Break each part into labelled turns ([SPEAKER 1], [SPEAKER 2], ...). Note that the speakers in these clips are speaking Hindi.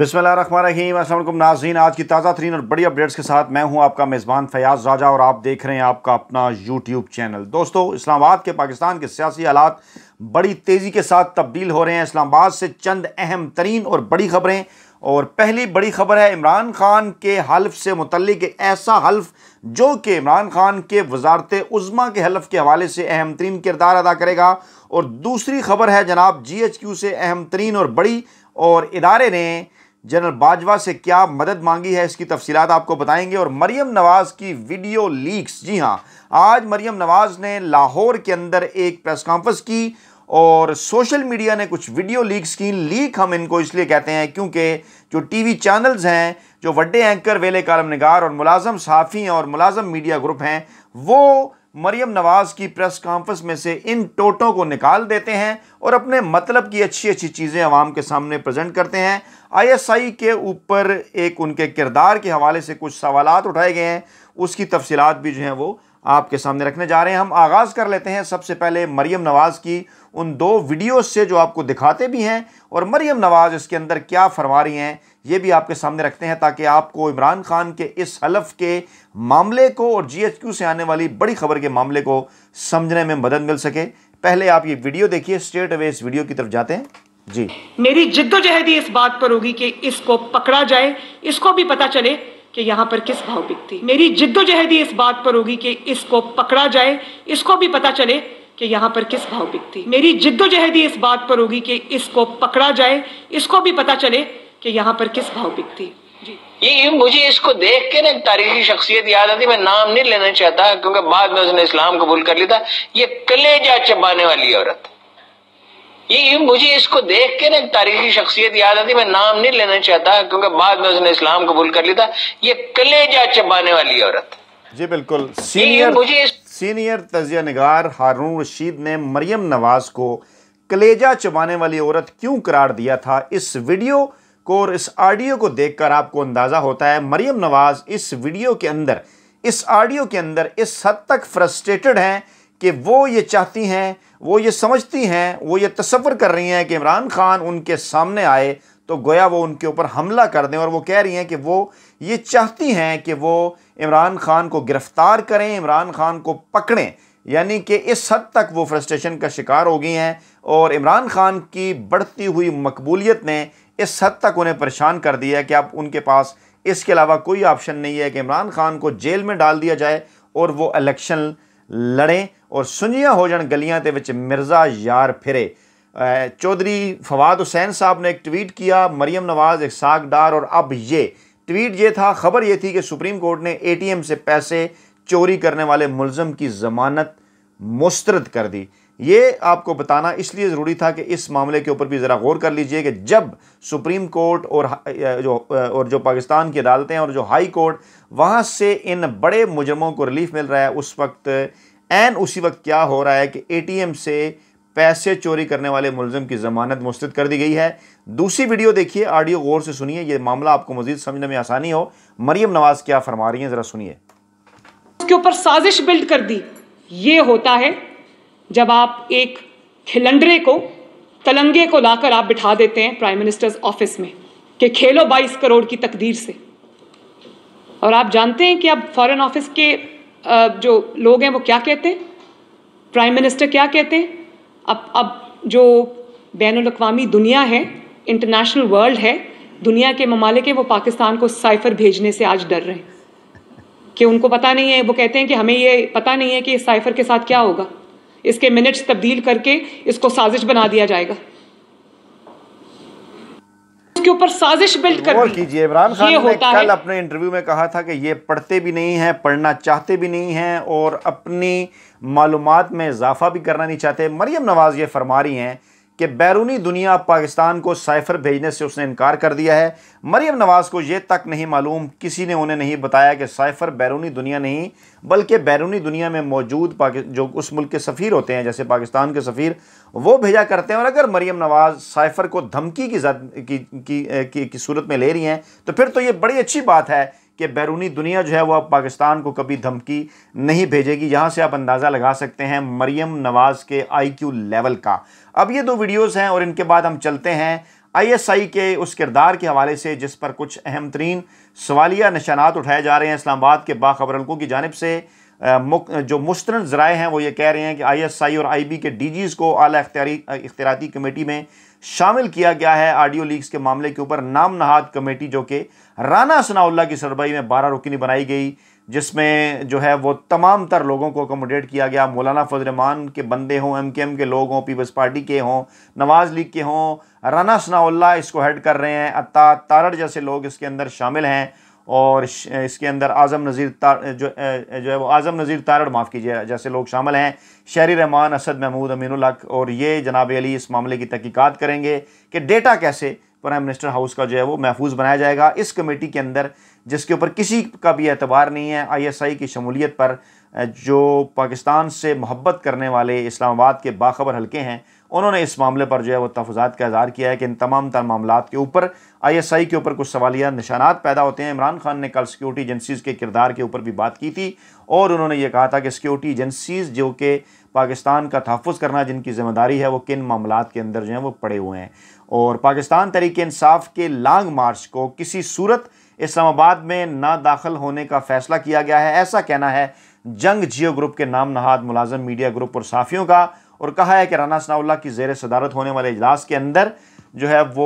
[SPEAKER 1] बिसमिल रहीम नाजीन आज की ताज़ा तरीन और बड़ी अपडेट्स के साथ मैं हूं आपका मेज़बान फयाज राजा और आप देख रहे हैं आपका अपना यूट्यूब चैनल दोस्तों इस्लामाबाद के पाकिस्तान के सियासी हालात बड़ी तेज़ी के साथ तब्दील हो रहे हैं इस्लामाबाद से चंद अहम तरीन और बड़ी खबरें और पहली बड़ी खबर है इमरान खान के हल्फ से मुतलिक ऐसा हल्फ जो कि इमरान खान के वजारत उज़मा के हल्फ के हवाले से अहम तरीन किरदार अदा करेगा और दूसरी खबर है जनाब जी एच क्यू से अहम तरीन और बड़ी और इदारे ने जनरल बाजवा से क्या मदद मांगी है इसकी तफसीत आपको बताएंगे और मरियम नवाज़ की वीडियो लीक्स जी हाँ आज मरियम नवाज़ ने लाहौर के अंदर एक प्रेस कॉन्फ्रेंस की और सोशल मीडिया ने कुछ वीडियो लीक्स की लीक हम इनको इसलिए कहते हैं क्योंकि जो टीवी चैनल्स हैं जो बड़े एंकर वेले कलम नगार और मुलाजम साफ़ी और मुलाजम मीडिया ग्रुप हैं वो मरियम नवाज़ की प्रेस कॉन्फ्रेंस में से इन टोटों को निकाल देते हैं और अपने मतलब की अच्छी अच्छी चीज़ें आवाम के सामने प्रेजेंट करते हैं आईएसआई के ऊपर एक उनके किरदार के हवाले से कुछ सवाल उठाए गए हैं उसकी तफसीत भी जो हैं वो आपके सामने रखने जा रहे हैं हम आगाज़ कर लेते हैं सबसे पहले मरियम नवाज़ की उन दो वीडियोस से जो आपको दिखाते भी हैं और मरियम नवाज़ इसके अंदर क्या फरमा रही हैं ये भी आपके सामने रखते हैं ताकि आपको इमरान खान के इस हलफ के मामले को और जीएचक्यू से आने वाली बड़ी खबर के मामले को समझने में मदद मिल सके पहले आप ये वीडियो देखिए स्ट्रेट अवे इस वीडियो की तरफ जाते हैं
[SPEAKER 2] जी मेरी जिद्दोजहदी इस बात पर होगी कि इसको पकड़ा जाए इसको भी पता चले कि यहाँ पर किस भाव बिकती मेरी जिद्दोजहदी इस बात पर होगी कि इसको पकड़ा जाए इसको भी पता चले कि यहाँ पर किस भाव बिकती मेरी जिद्दोजहदी इस बात पर होगी कि इसको पकड़ा जाए इसको भी पता चले कि यहाँ पर किस भाव बिकती ये मुझे इसको देख के ना एक तारीखी शख्सियत याद आती मैं नाम नहीं लेना चाहता क्योंकि बाद में उसने इस्लाम कबूल कर लिया था ये कलेजा चबाने वाली औरत ये मुझे इसको देख के ना एक तारीखी शख्सियत याद आती मैं नाम नहीं लेना चाहता क्योंकि बाद में उसने इस्लाम कबूल कर लिया था ये कलेजा चबाने वाली औरत
[SPEAKER 1] जी बिल्कुल सीनियर मुझे सीनियर तजिया नगार हारून रशीद ने मरियम नवाज को कलेजा चबाने वाली औरत क्यों करार दिया था इस वीडियो को और इस ऑडियो को देखकर आपको अंदाज़ा होता है मरियम नवाज़ इस वीडियो के अंदर इस ऑडियो के अंदर इस हद तक फ्रस्ट्रेटेड हैं कि वो ये चाहती हैं वो ये समझती हैं वो ये तस्वर कर रही हैं कि इमरान खान उनके सामने आए तो गोया वो उनके ऊपर हमला कर दें और वो कह रही हैं कि वो ये चाहती हैं कि वो इमरान खान को गिरफ़्तार करें इमरान खान को पकड़ें यानी कि इस हद तक वो फ्रस्ट्रेशन का शिकार हो गई हैं और इमरान खान की बढ़ती हुई मकबूलियत ने इस हद तक उन्हें परेशान कर दिया है कि अब उनके पास इसके अलावा कोई ऑप्शन नहीं है कि इमरान खान को जेल में डाल दिया जाए और वो इलेक्शन लड़ें और सुनिया हो जाए गलियाँ के मिर्ज़ा यार फिरे चौधरी फवाद हुसैन साहब ने एक ट्वीट किया मरियम नवाज़ एक साग डार और अब ये ट्वीट ये था ख़बर ये थी कि सुप्रीम कोर्ट ने ए टी एम से पैसे चोरी करने वाले मुलम की ज़मानत मुस्तरद कर दी ये आपको बताना इसलिए ज़रूरी था कि इस मामले के ऊपर भी ज़रा गौर कर लीजिए कि जब सुप्रीम कोर्ट और जो और जो पाकिस्तान की अदालतें और जो हाई कोर्ट वहाँ से इन बड़े मुजरमों को रिलीफ मिल रहा है उस वक्त एन उसी वक्त क्या हो रहा है कि ए से पैसे चोरी करने वाले मुलजम की जमानत मुस्द कर दी गई है दूसरी वीडियो देखिए ऑडियो गौर से सुनिए ये मामला आपको मजीद समझने में आसानी हो मरियम नवाज क्या फरमा रही हैं ज़रा सुनिए
[SPEAKER 2] उसके ऊपर साजिश बिल्ड कर दी ये होता है जब आप एक खिलंडरे को तलंगे को लाकर आप बिठा देते हैं प्राइम मिनिस्टर्स ऑफिस में कि खेलो 22 करोड़ की तकदीर से और आप जानते हैं कि अब फॉरेन ऑफिस के जो लोग हैं वो क्या कहते हैं प्राइम मिनिस्टर क्या कहते हैं अब अब जो बैन अवी दुनिया है इंटरनेशनल वर्ल्ड है दुनिया के ममालिक हैं वो पाकिस्तान को साइफर भेजने से आज डर रहे हैं कि उनको पता नहीं है वो कहते हैं कि हमें ये पता नहीं है कि साइफर के साथ क्या होगा इसके मिनट्स तब्दील करके इसको साजिश बना दिया जाएगा
[SPEAKER 1] उसके ऊपर साजिश बिल्ड कर कीजिए इमरान खान ने कल अपने इंटरव्यू में कहा था कि ये पढ़ते भी नहीं हैं पढ़ना चाहते भी नहीं हैं और अपनी मालूम में इजाफा भी करना नहीं चाहते मरियम नवाज ये फरमा रही हैं कि बैरूनी दुनिया पाकिस्तान को साइफर भेजने से उसने इनकार कर दिया है मरियम नवाज़ को ये तक नहीं मालूम किसी ने उन्हें नहीं बताया कि साइफर बैरूनी दुनिया नहीं बल्कि बैरूनी दुनिया में मौजूद जो उस मुल्क के सफ़ीर होते हैं जैसे पाकिस्तान के सफ़ीर वो भेजा करते हैं और अगर मरियम नवाज़ साइफर को धमकी की, की, की, की, की सूरत में ले रही हैं तो फिर तो ये बड़ी अच्छी बात है कि बैरूनी दुनिया जो है वह अब पाकिस्तान को कभी धमकी नहीं भेजेगी यहाँ से आप अंदाज़ा लगा सकते हैं मरियम नवाज़ के आईक्यू लेवल का अब ये दो वीडियोस हैं और इनके बाद हम चलते हैं आईएसआई के उस किरदार के हवाले से जिस पर कुछ अहम तरीन सवालिया निशानात उठाए जा रहे हैं इस्लामाबाद के बाखबर हल्कों की जानब से जो मुस्तरद ज़राए हैं वो ये कह रहे हैं कि आई और बी के जीज़ को अली इख्तियारी इख्तियाती कमेटी में शामिल किया गया है आडियो लीक्स के मामले के ऊपर नाम नहाद कमेटी जो कि राना सनाउल्ला की सरबई में बारह रुकनी बनाई गई जिसमें जो है वो तमाम तर लोगों को अकोमोडेट किया गया मौलाना फजरमान के बंदे हों एम के एम के लोग हों पीपल्स पार्टी के हों नवाज़ लीग के हों राना सनाउल्ला इसको हेड कर रहे हैं अत्ता तारड़ जैसे लोग इसके अंदर शामिल हैं और इसके अंदर आज़म नज़ीर तार जो जो है वो आज़म नज़ीर तारड़ माफ़ कीजिए जैसे लोग शामिल हैं शहरी रहमान असद महमूद अमीन हक और ये जनाब अली इस मामले की तहकीक़त करेंगे कि डेटा कैसे प्राइम मिनिस्टर हाउस का जो है वो महफूज बनाया जाएगा इस कमेटी के अंदर जिसके ऊपर किसी का भी एतबार नहीं है आईएसआई की शमूलियत पर जो पाकिस्तान से मोहब्बत करने वाले इस्लामाबाद के बाखबर हलके हैं उन्होंने इस मामले पर जो है वो तफजात का इजहार किया है कि इन तमाम तर मामला के ऊपर आई एस आई के ऊपर कुछ सवालिया निशानात पैदा होते हैं इमरान खान ने कल सिक्योरिटी एजेंसीज़ के किरदार के ऊपर भी बात की थी और उन्होंने ये कहा था कि सिक्योरिटी एजेंसीज़ जो कि पाकिस्तान का तहफ़ करना जिनकी ज़िम्मेदारी है वो किन मामला के अंदर जो है वो पड़े हुए हैं और पाकिस्तान तरीके इंसाफ के लॉन्ग मार्च को किसी सूरत इस्लामाबाद में ना दाखिल होने का फ़ैसला किया गया है ऐसा कहना है जंग जियो ग्रुप के नाम नहाद मुलाजम मीडिया ग्रुप और साफ़ियों का और कहा है कि राना सनाउल्ला की जेर सदारत होने वाले इजलास के अंदर जो है वो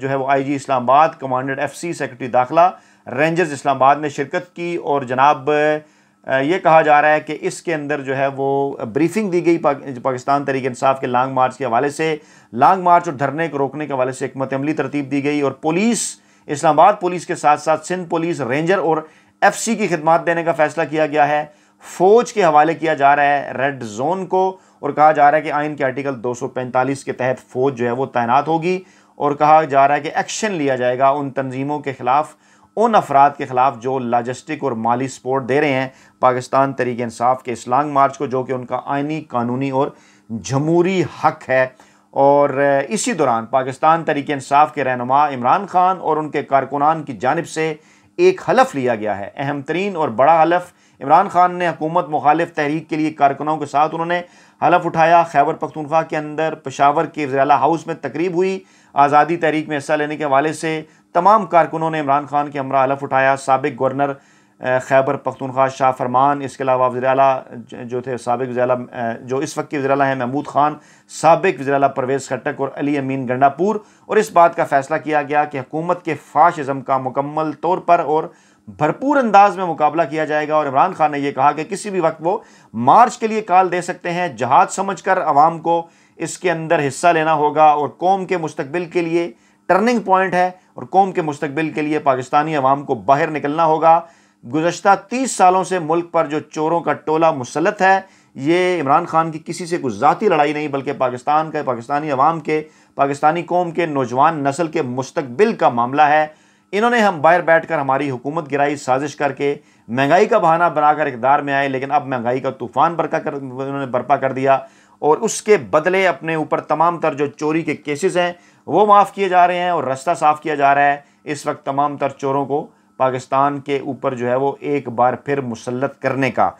[SPEAKER 1] जो है वो I G Islamabad commandant F C secretary दाखिला रेंजर्स इस्लामाबाद ने शिरकत की और जनाब ये कहा जा रहा है कि इसके अंदर जो है वो ब्रीफिंग दी गई पा, पाकिस्तान तरीके इंसाफ के लॉन्ग मार्च के हवाले से लॉन्ग मार्च और धरने को रोकने के हवाले से एक मतमली तरतीब दी गई और पुलिस इस्लामाबाद पुलिस के साथ साथ सिंध पुलिस रेंजर और एफ सी की खिदमत देने का फैसला किया गया है फ़ौज के हवाले किया जा रहा है रेड जोन को और कहा जा रहा है कि आइन के आर्टिकल 245 के तहत फ़ौज जो है वो तैनात होगी और कहा जा रहा है कि एक्शन लिया जाएगा उन तनजीमों के ख़िलाफ़ उन अफराद के ख़िलाफ़ जो लॉजिस्टिक और माली सपोर्ट दे रहे हैं पाकिस्तान तरीक इंसाफ के इस्लांग मार्च को जो कि उनका आइनी कानूनी और जमहूरी हक है और इसी दौरान पाकिस्तान तरीक इंसाफ के रहनुमा इमरान खान और उनके कारकुनान की जानब से एक हलफ लिया गया है अहम तरीन और बड़ा हलफ इमरान खान ने हकूमत मुखालिफ तहरीक के लिए कारकुनों के साथ उन्होंने हलफ उठाया खैबर पख्तूनख्वा के अंदर पेशावर के जला हाउस में तकरीब हुई आज़ादी तहरीक में हिस्सा लेने के हवाले से तमाम कारकुनों ने इमरान खान के हमरा हलफ उठाया सबक गवर्नर खैबर पख्तनख्वा शाह फरमान इसके अलावा वजर जो थे सबक वजी जो इस वक्त के वजी हैं महमूद खान सबक अल परवेज़ खट्टक और अली अमीन गंडापुर और इस बात का फ़ैसला किया गया कि हकूमत के फ़ाश अज़म का मुकम्मल तौर पर और भरपूर अंदाज में मुकाबला किया जाएगा और इमरान खान ने यह कहा कि किसी भी वक्त वो मार्च के लिए काल दे सकते हैं जहाज समझ कर आवाम को इसके अंदर हिस्सा लेना होगा और कौम के मुस्तबिल के लिए टर्निंग पॉइंट है और कौम के मुस्तबिल के लिए पाकिस्तानी अवाम को बाहर निकलना होगा गुजशत तीस सालों से मुल्क पर जो चोरों का टोला मुसलत है ये इमरान खान की किसी से कुछ ज़ाती लड़ाई नहीं बल्कि पाकिस्तान का पाकिस्तानी अवाम के पाकिस्तानी कौम के नौजवान नस्ल के मुस्तबिल का मामला है इन्होंने हम बाहर बैठ कर हमारी हुकूमत गिराई साजिश करके महंगाई का बहाना बनाकर इकदार में आए लेकिन अब महंगाई का तूफान बरका कर उन्होंने बर्पा कर दिया और उसके बदले अपने ऊपर तमाम तर जो चोरी के केसेस हैं वो माफ़ किए जा रहे हैं और रास्ता साफ़ किया जा रहा है इस वक्त तमाम तर चोरों को पाकिस्तान के ऊपर जो है वो एक बार फिर मुसलत करने का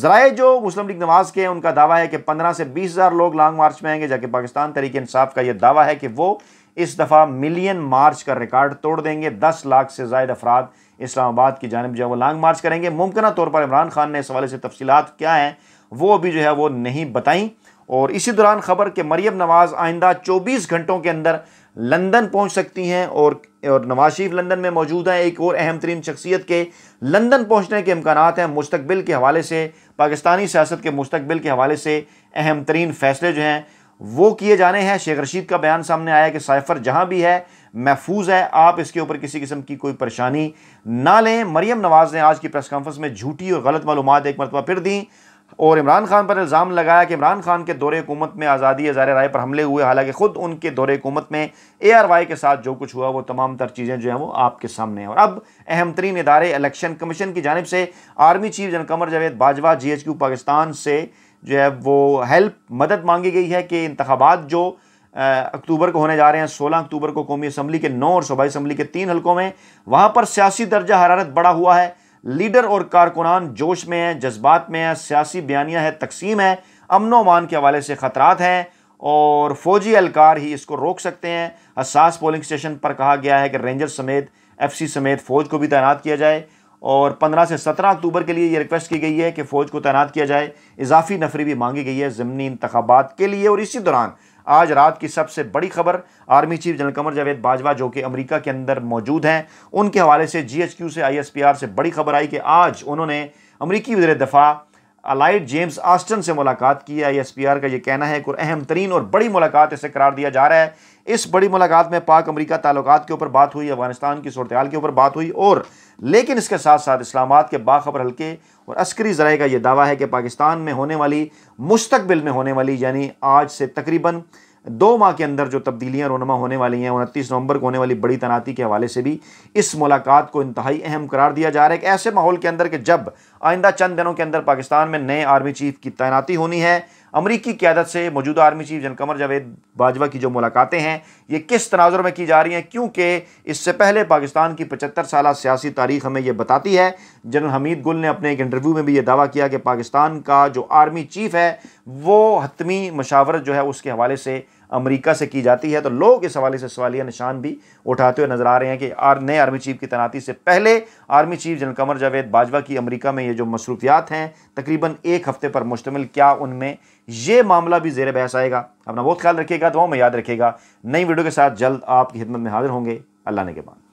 [SPEAKER 1] जराए जो मुस्लिम लीग नवाज़ के हैं उनका दावा है कि पंद्रह से बीस हज़ार लोग लॉन्ग मार्च में आएंगे जबकि पाकिस्तान तरीके इंसाफ का यह दावा है कि वो इस दफ़ा मिलियन मार्च का रिकॉर्ड तोड़ देंगे दस लाख से जायद अफराद इस्लामाबाद की जानब जो है वो लॉन्ग मार्च करेंगे मुमकिन तौर पर इमरान खान ने इस हवाले से तफसीत क्या हैं वो अभी जो है वो नहीं बताई और इसी दौरान खबर के मरियम नवाज़ आइंदा चौबीस घंटों के अंदर लंदन पहुंच सकती हैं और और नवाज शरीफ लंदन में मौजूद हैं एक और अहम तरीन शख्सियत के लंदन पहुंचने के इम्कान हैं मुस्तबिल के हवाले से पाकिस्तानी सियासत के मुस्तबिल के हवाले से अहम तरीन फैसले जो हैं वो किए जाने हैं शेख रशीद का बयान सामने आया कि साइफर जहां भी है महफूज है आप इसके ऊपर किसी किस्म की कोई परेशानी ना लें मरियम नवाज़ ने आज की प्रेस कॉन्फ्रेंस में झूठी और गलत मालूम एक मरतबा फिर दी और इमरान खान पर इल्ज़ाम लगाया कि इमरान खान के दौरे हुकूमत में आज़ादी अजार राय पर हमले हुए हालांकि ख़ुद उनके दौरे हुकूमत में ए आर वाई के साथ जो कुछ हुआ वो तमाम तर चीज़ें जो हैं वो आपके सामने हैं और अब अहम तरीन इदारे इलेक्शन कमीशन की जानब से army chief general Qamar Javed Bajwa G H Q Pakistan से जो है वो हेल्प मदद मांगी गई है कि इंतबात जो अक्टूबर को होने जा रहे हैं सोलह अक्टूबर को कौमी असम्बली के नौ और सूबाई असम्बली के तीन हल्कों में वहाँ पर सियासी दर्जा हरारत बढ़ा हुआ है लीडर और कारकुनान जोश में हैं जज्बात में हैं सियासी बयानियाँ है तकसीम है वमान के हवाले से ख़तरात हैं और फौजी एहलकार ही इसको रोक सकते हैं हसास पोलिंग स्टेशन पर कहा गया है कि रेंजर समेत एफसी समेत फ़ौज को भी तैनात किया जाए और 15 से 17 अक्टूबर के लिए ये रिक्वेस्ट की गई है कि फ़ौज को तैनात किया जाए इजाफी नफरी भी मांगी गई है ज़मनी इंतबात के लिए और इसी दौरान आज रात की सबसे बड़ी खबर army chief general Qamar Javed Bajwa जो कि अमेरिका के अंदर मौजूद हैं उनके हवाले से जीएचक्यू से आईएसपीआर से बड़ी खबर आई कि आज उन्होंने अमरीकी वजर दफ़ा अलाइड जेम्स आस्टन से मुलाकात की आई एस पी आर का यह कहना है कि अहम तरीन और बड़ी मुलाकात इसे करार दिया जा रहा है इस बड़ी मुलाकात में पाक अमरीका ताल्लुक के ऊपर बात हुई अफगानिस्तान की सूरत के ऊपर बात हुई और लेकिन इसके साथ साथ इस्लामाबाद के बाखबर हल्के और अस्करी ज़रा का यह दावा है कि पाकिस्तान में होने वाली मुस्तबिल में होने वाली यानी आज से तकरीबन दो माह के अंदर जो तब्दीलियां रोनमा होने वाली हैं उनतीस नवंबर को होने वाली बड़ी तैनाती के हवाले से भी इस मुलाकात को इंतहाई अहम करार दिया जा रहा है एक ऐसे माहौल के अंदर कि जब आइंदा चंद दिनों के अंदर पाकिस्तान में नए आर्मी चीफ की तैनाती होनी है अमरीकी क्यादत से मौजूदा आर्मी चीफ जनकमर जावेद बाजवा की जो मुलाकातें हैं ये किस तनाजर में की जा रही हैं क्योंकि इससे पहले पाकिस्तान की पचहत्तर साल सियासी तारीख हमें यह बताती है जनरल हमीद गुल ने अपने एक इंटरव्यू में भी ये दावा किया कि पाकिस्तान का जो आर्मी चीफ है वो हतमी मशावरत जो है उसके हवाले से अमेरिका से की जाती है तो लोग इस हवाले से सवालिया निशान भी उठाते हुए नजर आ रहे हैं कि आर नए आर्मी चीफ की तैनाती से पहले army chief general Qamar Javed Bajwa की अमेरिका में ये जो मसरूफियात हैं तकरीबन एक हफ्ते पर मुश्तमिल क्या उनमें ये मामला भी जेर बहस आएगा अपना बहुत ख्याल रखिएगा तो वो में याद रखेगा नई वीडियो के साथ जल्द आपकी खिदमत में हाजिर होंगे अल्लाह ने के बाद